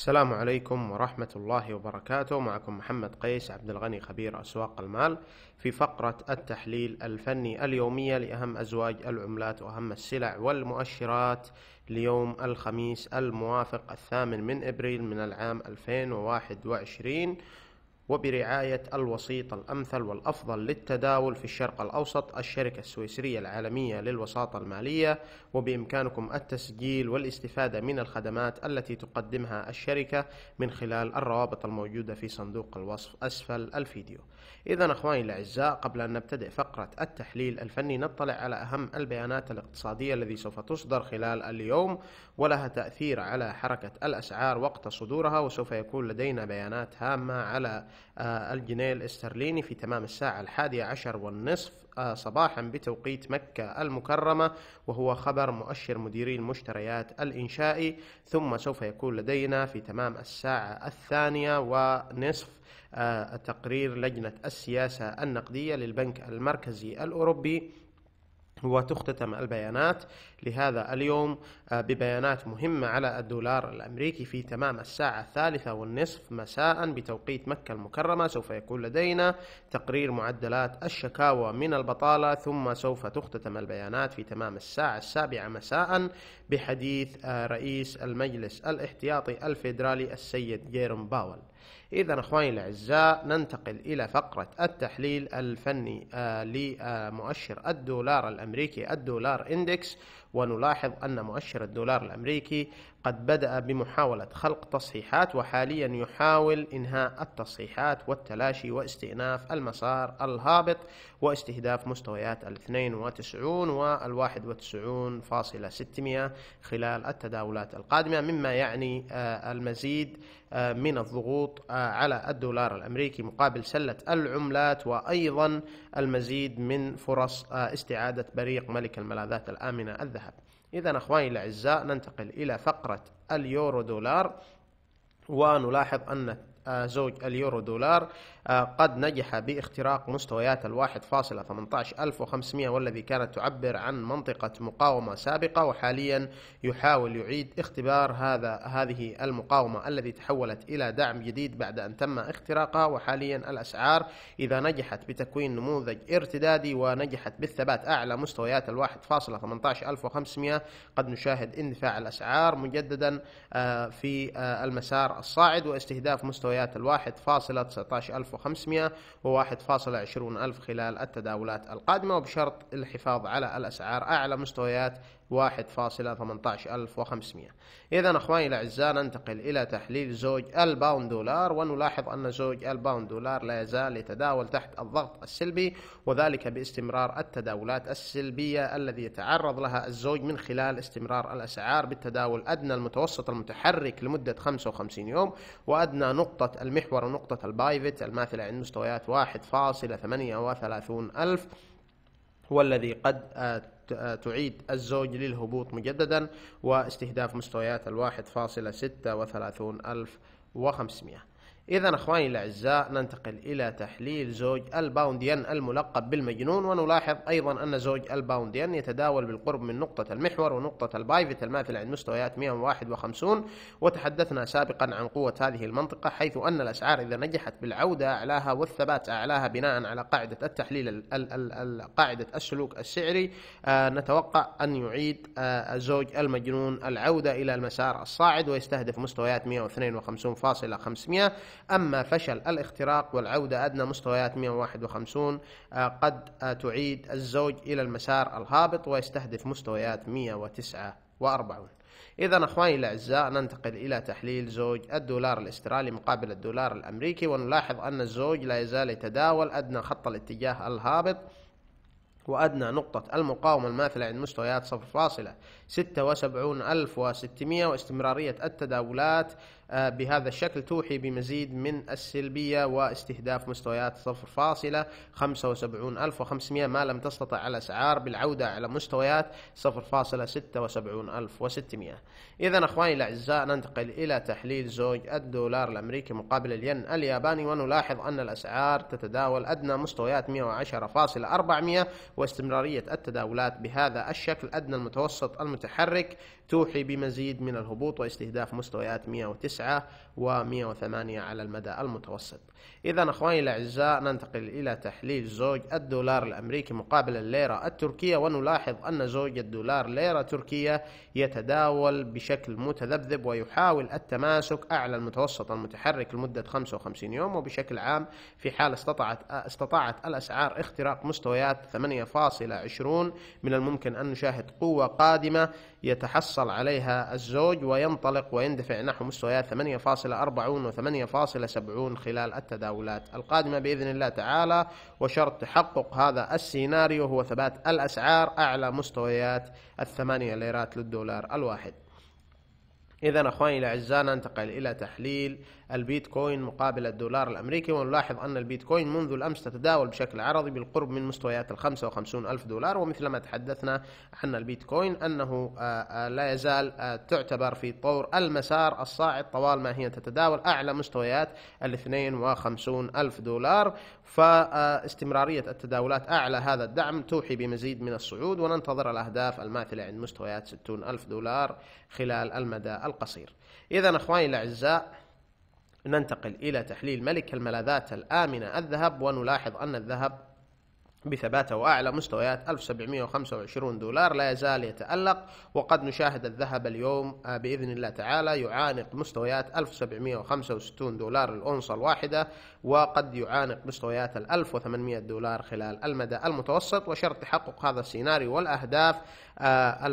السلام عليكم ورحمة الله وبركاته معكم محمد قيس عبد الغني خبير أسواق المال في فقرة التحليل الفني اليومية لأهم أزواج العملات وأهم السلع والمؤشرات ليوم الخميس الموافق الثامن من إبريل من العام 2021 وبرعاية الوسيط الأمثل والأفضل للتداول في الشرق الأوسط الشركة السويسرية العالمية للوساطة المالية وبإمكانكم التسجيل والاستفادة من الخدمات التي تقدمها الشركة من خلال الروابط الموجودة في صندوق الوصف أسفل الفيديو إذا أخواني الأعزاء قبل أن نبتدئ فقرة التحليل الفني نطلع على أهم البيانات الاقتصادية الذي سوف تصدر خلال اليوم ولها تأثير على حركة الأسعار وقت صدورها وسوف يكون لدينا بيانات هامة على آه، الجنيه الاسترليني في تمام الساعة الحادية عشر والنصف آه، صباحا بتوقيت مكة المكرمة وهو خبر مؤشر مديري المشتريات الإنشائي ثم سوف يكون لدينا في تمام الساعة الثانية ونصف آه، تقرير لجنة السياسة النقدية للبنك المركزي الأوروبي وتختتم البيانات لهذا اليوم آه، ببيانات مهمة على الدولار الأمريكي في تمام الساعة الثالثة والنصف مساء بتوقيت مكة المكرمة سوف يكون لدينا تقرير معدلات الشكاوى من البطالة ثم سوف تختتم البيانات في تمام الساعة السابعة مساء بحديث آه، رئيس المجلس الاحتياطي الفيدرالي السيد جيرم باول إذا أخواني الأعزاء ننتقل إلى فقرة التحليل الفني آه، لمؤشر الدولار الأمريكي الدولار إندكس ونلاحظ أن مؤشر الدولار الأمريكي قد بدأ بمحاولة خلق تصحيحات وحاليا يحاول إنهاء التصحيحات والتلاشي واستئناف المسار الهابط واستهداف مستويات ال 92 وال 91 فاصلة 600 خلال التداولات القادمة مما يعني آه، المزيد آه، من الضغوط آه، على الدولار الأمريكي مقابل سلة العملات وأيضا المزيد من فرص استعادة بريق ملك الملاذات الآمنة الذهب إذا أخواني الأعزاء ننتقل إلى فقرة اليورو دولار ونلاحظ أن آه، زوج اليورو دولار آه، قد نجح باختراق مستويات ال 1.18500 والذي كانت تعبر عن منطقة مقاومة سابقة وحاليا يحاول يعيد اختبار هذا هذه المقاومة التي تحولت إلى دعم جديد بعد أن تم اختراقها وحاليا الأسعار إذا نجحت بتكوين نموذج ارتدادي ونجحت بالثبات أعلى مستويات ال 1.18500 قد نشاهد اندفاع الأسعار مجددا آه، في المسار الصاعد واستهداف مستويات مستويات الواحد فاصلة ألف وواحد فاصلة خلال التداولات القادمة وبشرط الحفاظ على الأسعار أعلى مستويات 1.18500 إذا أخواني الأعزاء ننتقل إلى تحليل زوج الباوند دولار ونلاحظ أن زوج الباوند دولار لا يزال يتداول تحت الضغط السلبي وذلك باستمرار التداولات السلبية الذي يتعرض لها الزوج من خلال استمرار الأسعار بالتداول أدنى المتوسط المتحرك لمدة 55 يوم وأدنى نقطة المحور ونقطة البايفت الماثلة عند مستويات 1.38000 والذي قد آه تعيد الزوج للهبوط مجددا واستهداف مستويات الواحد فاصلة ستة وثلاثون ألف وخمسمائة إذا أخواني الأعزاء ننتقل إلى تحليل زوج الباونديان الملقب بالمجنون ونلاحظ أيضا أن زوج الباونديان يتداول بالقرب من نقطة المحور ونقطة البايفت الماثلة عند مستويات 151 وتحدثنا سابقا عن قوة هذه المنطقة حيث أن الأسعار إذا نجحت بالعودة أعلاها والثبات أعلاها بناء على قاعدة التحليل قاعدة السلوك السعري آه، نتوقع أن يعيد آه، زوج المجنون العودة إلى المسار الصاعد ويستهدف مستويات 152.500 أما فشل الاختراق والعودة أدنى مستويات 151 آه، قد آه، تعيد الزوج إلى المسار الهابط ويستهدف مستويات 149 إذا أخواني الأعزاء ننتقل إلى تحليل زوج الدولار الأسترالي مقابل الدولار الأمريكي ونلاحظ أن الزوج لا يزال يتداول أدنى خط الاتجاه الهابط وأدنى نقطة المقاومة الماثلة عند مستويات 76600 واستمرارية التداولات آه، بهذا الشكل توحي بمزيد من السلبية واستهداف مستويات 0.75500 ما لم تستطع الأسعار بالعودة على مستويات 0.76600 إذا أخواني الأعزاء ننتقل إلى تحليل زوج الدولار الأمريكي مقابل الين الياباني ونلاحظ أن الأسعار تتداول أدنى مستويات 110.400 واستمرارية التداولات بهذا الشكل أدنى المتوسط المتوسط متحرك توحي بمزيد من الهبوط واستهداف مستويات 109 و108 على المدى المتوسط إذا أخواني الأعزاء ننتقل إلى تحليل زوج الدولار الأمريكي مقابل الليرة التركية ونلاحظ أن زوج الدولار ليرة تركية يتداول بشكل متذبذب ويحاول التماسك أعلى المتوسط المتحرك لمدة 55 يوم وبشكل عام في حال استطاعت استطاعت الأسعار اختراق مستويات 8.20 من الممكن أن نشاهد قوة قادمة يتحصل عليها الزوج وينطلق ويندفع نحو مستويات 8.40 و8.70 خلال التداولات القادمة بإذن الله تعالى وشرط تحقق هذا السيناريو هو ثبات الأسعار أعلى مستويات الثمانية ليرات للدولار الواحد إذا أخواني الأعزاء ننتقل إلى تحليل البيتكوين مقابل الدولار الأمريكي ونلاحظ أن البيتكوين منذ الأمس تتداول بشكل عرضي بالقرب من مستويات ال 55 ألف دولار ومثل ما تحدثنا عن البيتكوين أنه آه، آه، لا يزال آه، تعتبر في طور المسار الصاعد طوال ما هي تتداول أعلى مستويات ال 52 ألف دولار فاستمرارية التداولات أعلى هذا الدعم توحي بمزيد من الصعود وننتظر الأهداف الماثلة عند مستويات 60 ألف دولار خلال المدى القصير إذا أخواني الأعزاء ننتقل إلى تحليل ملك الملاذات الآمنة الذهب ونلاحظ أن الذهب بثباته وأعلى مستويات 1725 دولار لا يزال يتألق وقد نشاهد الذهب اليوم بإذن الله تعالى يعانق مستويات 1765 دولار الأونصة الواحدة وقد يعانق مستويات 1800 دولار خلال المدى المتوسط وشرط تحقق هذا السيناريو والأهداف آه،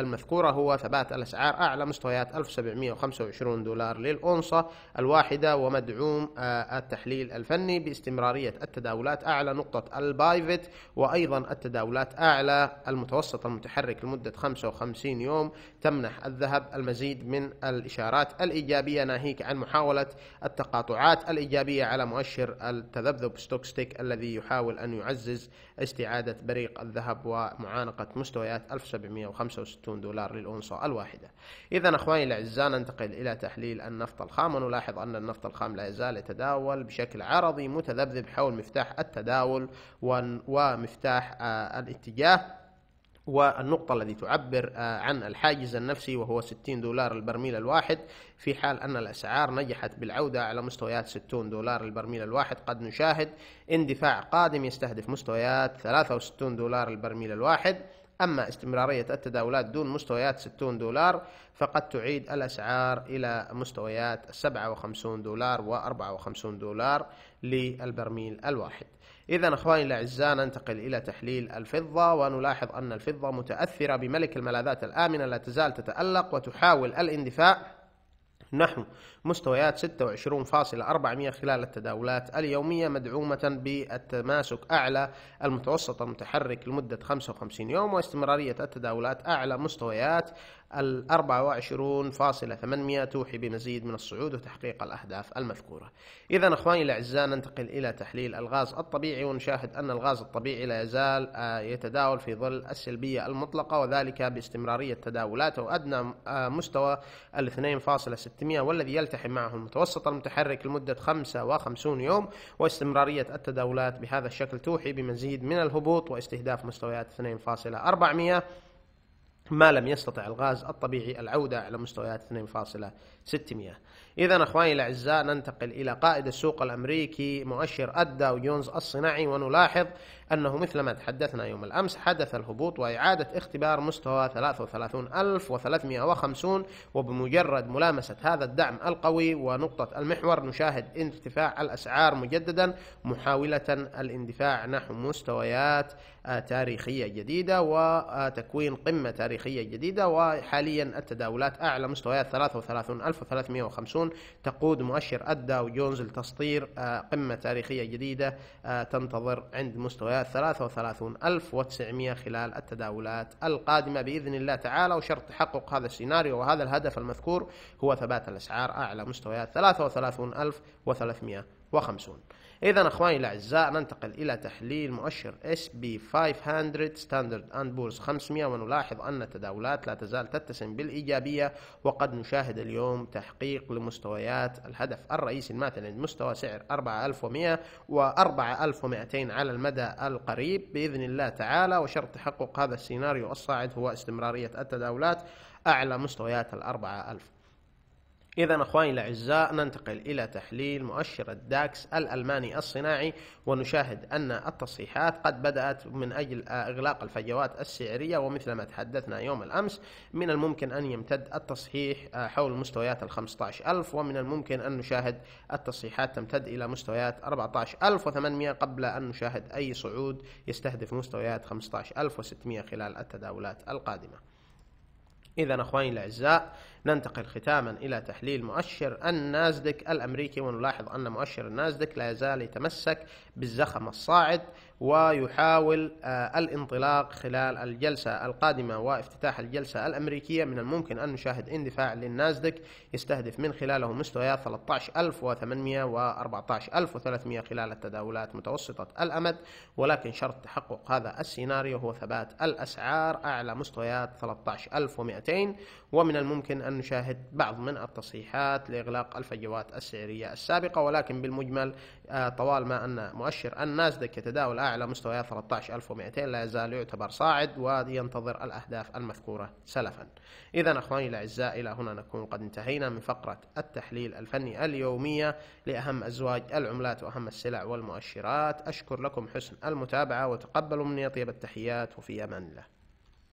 المذكورة هو ثبات الأسعار أعلى مستويات 1725 دولار للأونصة الواحدة ومدعوم آه، التحليل الفني باستمرارية التداولات أعلى نقطة البايفت وأيضا التداولات أعلى المتوسط المتحرك لمدة 55 يوم تمنح الذهب المزيد من الإشارات الإيجابية ناهيك عن محاولة التقاطعات الإيجابية على مؤشر التذبذب ستوكستيك الذي يحاول أن يعزز استعادة بريق الذهب ومعانقة مستويات 1765 دولار للأونصة الواحدة إذا أخواني الأعزاء ننتقل إلى تحليل النفط الخام ونلاحظ أن النفط الخام لا يزال يتداول بشكل عرضي متذبذب حول مفتاح التداول ومفتاح آه، الاتجاه والنقطة التي تعبر آه، عن الحاجز النفسي وهو 60 دولار البرميل الواحد في حال أن الأسعار نجحت بالعودة على مستويات 60 دولار البرميل الواحد قد نشاهد اندفاع قادم يستهدف مستويات 63 دولار البرميل الواحد أما استمرارية التداولات دون مستويات 60 دولار فقد تعيد الأسعار إلى مستويات 57 دولار و54 دولار للبرميل الواحد إذا أخواني الأعزاء ننتقل إلى تحليل الفضة ونلاحظ أن الفضة متأثرة بملك الملاذات الآمنة لا تزال تتألق وتحاول الاندفاع نحو مستويات 26.400 خلال التداولات اليومية مدعومة بالتماسك أعلى المتوسط المتحرك لمدة 55 يوم واستمرارية التداولات أعلى مستويات ال 24.800 توحي بمزيد من الصعود وتحقيق الأهداف المذكورة إذا أخواني الأعزاء ننتقل إلى تحليل الغاز الطبيعي ونشاهد أن الغاز الطبيعي لا يزال آه، يتداول في ظل السلبية المطلقة وذلك باستمرارية تداولاته أدنى آه، مستوى ال 2.600 والذي يلتقي يلتحم معه المتوسط المتحرك لمدة 55 يوم واستمرارية التداولات بهذا الشكل توحي بمزيد من الهبوط واستهداف مستويات 2.400 ما لم يستطع الغاز الطبيعي العودة على مستويات 2.600 إذا أخواني الأعزاء ننتقل إلى قائد السوق الأمريكي مؤشر الداو جونز الصناعي ونلاحظ أنه مثل ما تحدثنا يوم الأمس حدث الهبوط وإعادة اختبار مستوى 33350 وبمجرد ملامسة هذا الدعم القوي ونقطة المحور نشاهد ارتفاع الأسعار مجددا محاولة الاندفاع نحو مستويات آه، تاريخية جديدة وتكوين آه، قمة تاريخية جديدة وحاليا التداولات أعلى مستويات 33350 تقود مؤشر الداو جونز لتسطير آه، قمة تاريخية جديدة تنتظر عند مستويات 33900 خلال التداولات القادمة بإذن الله تعالى وشرط تحقق هذا السيناريو وهذا الهدف المذكور هو ثبات الأسعار أعلى مستويات 33300 وخمسون إذا إخواني الأعزاء ننتقل إلى تحليل موشر اس بي SP500 ستاندرد أند بورس 500 ونلاحظ أن التداولات لا تزال تتسم بالإيجابية وقد نشاهد اليوم تحقيق لمستويات الهدف الرئيسي الماثل عند مستوى سعر 4100 و 4200 على المدى القريب بإذن الله تعالى وشرط تحقق هذا السيناريو الصاعد هو استمرارية التداولات أعلى مستويات ال 4000 إذا أخواني الأعزاء ننتقل إلى تحليل مؤشر الداكس الألماني الصناعي ونشاهد أن التصحيحات قد بدأت من أجل إغلاق الفجوات السعرية ومثل ما تحدثنا يوم الأمس من الممكن أن يمتد التصحيح حول مستويات ال 15000 ومن الممكن أن نشاهد التصحيحات تمتد إلى مستويات 14800 قبل أن نشاهد أي صعود يستهدف مستويات 15600 خلال التداولات القادمة. إذا أخواني الأعزاء ننتقل ختاما إلى تحليل مؤشر النازدك الأمريكي ونلاحظ أن مؤشر النازدك لا يزال يتمسك بالزخم الصاعد ويحاول آه، الانطلاق خلال الجلسة القادمة وافتتاح الجلسة الأمريكية من الممكن أن نشاهد اندفاع للنازدك يستهدف من خلاله مستويات 13800 و 14300 خلال التداولات متوسطة الأمد ولكن شرط تحقق هذا السيناريو هو ثبات الأسعار أعلى مستويات 13200 ومن الممكن أن أن نشاهد بعض من التصحيحات لإغلاق الفجوات السعرية السابقة ولكن بالمجمل آه، طوال ما أن مؤشر النازدك يتداول أعلى مستويات 13200 لا يزال يعتبر صاعد وينتظر الأهداف المذكورة سلفا إذا أخواني الأعزاء إلى هنا نكون قد انتهينا من فقرة التحليل الفني اليومية لأهم أزواج العملات وأهم السلع والمؤشرات أشكر لكم حسن المتابعة وتقبلوا مني طيب التحيات وفي أمان الله